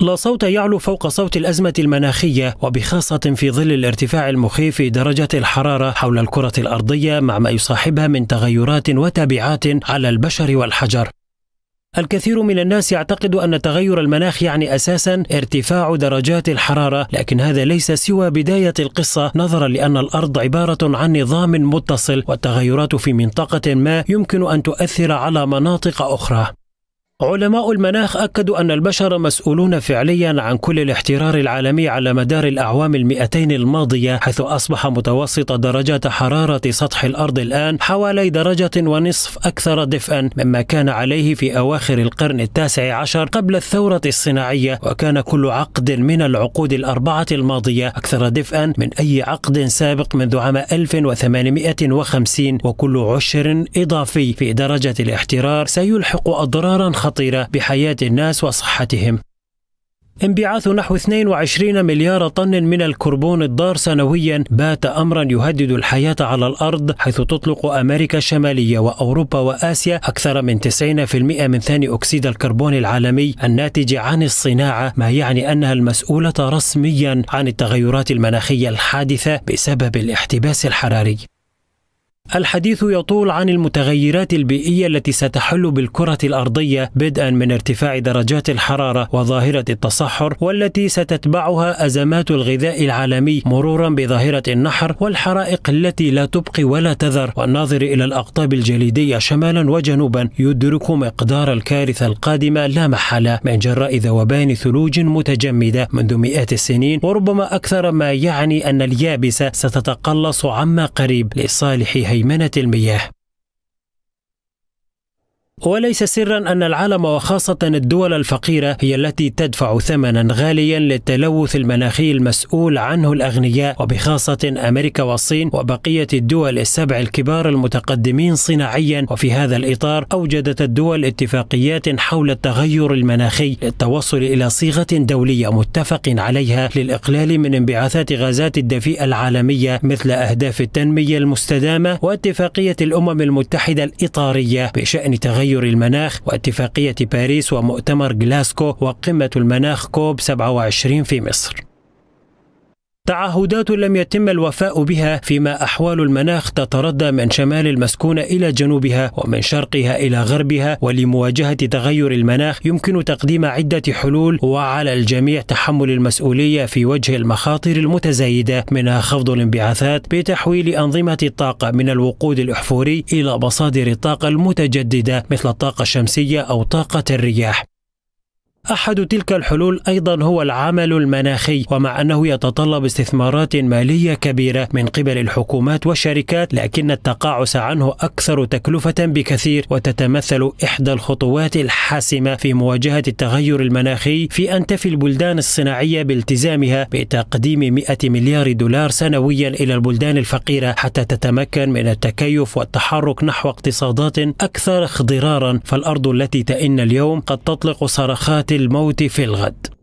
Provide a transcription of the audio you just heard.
لا صوت يعلو فوق صوت الأزمة المناخية وبخاصة في ظل الارتفاع المخيف في درجة الحرارة حول الكرة الأرضية مع ما يصاحبها من تغيرات وتبعات على البشر والحجر الكثير من الناس يعتقد أن تغير المناخ يعني أساسا ارتفاع درجات الحرارة لكن هذا ليس سوى بداية القصة نظرا لأن الأرض عبارة عن نظام متصل والتغيرات في منطقة ما يمكن أن تؤثر على مناطق أخرى علماء المناخ أكدوا أن البشر مسؤولون فعليا عن كل الاحترار العالمي على مدار الأعوام المئتين الماضية حيث أصبح متوسط درجات حرارة سطح الأرض الآن حوالي درجة ونصف أكثر دفئا مما كان عليه في أواخر القرن التاسع عشر قبل الثورة الصناعية وكان كل عقد من العقود الأربعة الماضية أكثر دفئا من أي عقد سابق منذ عام 1850 وكل عشر إضافي في درجة الاحترار سيلحق أضرارا خ... خطيرة بحياة الناس وصحتهم انبعاث نحو 22 مليار طن من الكربون الضار سنويا بات امرا يهدد الحياه على الارض حيث تطلق امريكا الشماليه واوروبا واسيا اكثر من 90% من ثاني اكسيد الكربون العالمي الناتج عن الصناعه ما يعني انها المسؤوله رسميا عن التغيرات المناخيه الحادثه بسبب الاحتباس الحراري الحديث يطول عن المتغيرات البيئية التي ستحل بالكرة الأرضية بدءا من ارتفاع درجات الحرارة وظاهرة التصحر والتي ستتبعها أزمات الغذاء العالمي مرورا بظاهرة النحر والحرائق التي لا تبقي ولا تذر والناظر إلى الأقطاب الجليدية شمالا وجنوبا يدرك مقدار الكارثة القادمة لا محالة من جراء ذوبان ثلوج متجمدة منذ مئات السنين وربما أكثر ما يعني أن اليابسة ستتقلص عما قريب لصالح هي هيمنة المياه وليس سرا أن العالم وخاصة الدول الفقيرة هي التي تدفع ثمنا غاليا للتلوث المناخي المسؤول عنه الأغنياء وبخاصة أمريكا والصين وبقية الدول السبع الكبار المتقدمين صناعيا وفي هذا الإطار أوجدت الدول اتفاقيات حول التغير المناخي للتوصل إلى صيغة دولية متفق عليها للإقلال من انبعاثات غازات الدفيئة العالمية مثل أهداف التنمية المستدامة واتفاقية الأمم المتحدة الإطارية بشأن تغير تغير المناخ واتفاقية باريس ومؤتمر غلاسكو وقمة المناخ كوب 27 في مصر تعهدات لم يتم الوفاء بها فيما أحوال المناخ تتردى من شمال المسكونة إلى جنوبها ومن شرقها إلى غربها ولمواجهة تغير المناخ يمكن تقديم عدة حلول وعلى الجميع تحمل المسؤولية في وجه المخاطر المتزايدة منها خفض الانبعاثات بتحويل أنظمة الطاقة من الوقود الأحفوري إلى مصادر الطاقة المتجددة مثل الطاقة الشمسية أو طاقة الرياح أحد تلك الحلول أيضا هو العمل المناخي ومع أنه يتطلب استثمارات مالية كبيرة من قبل الحكومات والشركات لكن التقاعس عنه أكثر تكلفة بكثير وتتمثل إحدى الخطوات الحاسمة في مواجهة التغير المناخي في أن تفي البلدان الصناعية بالتزامها بتقديم 100 مليار دولار سنويا إلى البلدان الفقيرة حتى تتمكن من التكيف والتحرك نحو اقتصادات أكثر اخضرارا فالأرض التي تئن اليوم قد تطلق صرخات الموت في الغد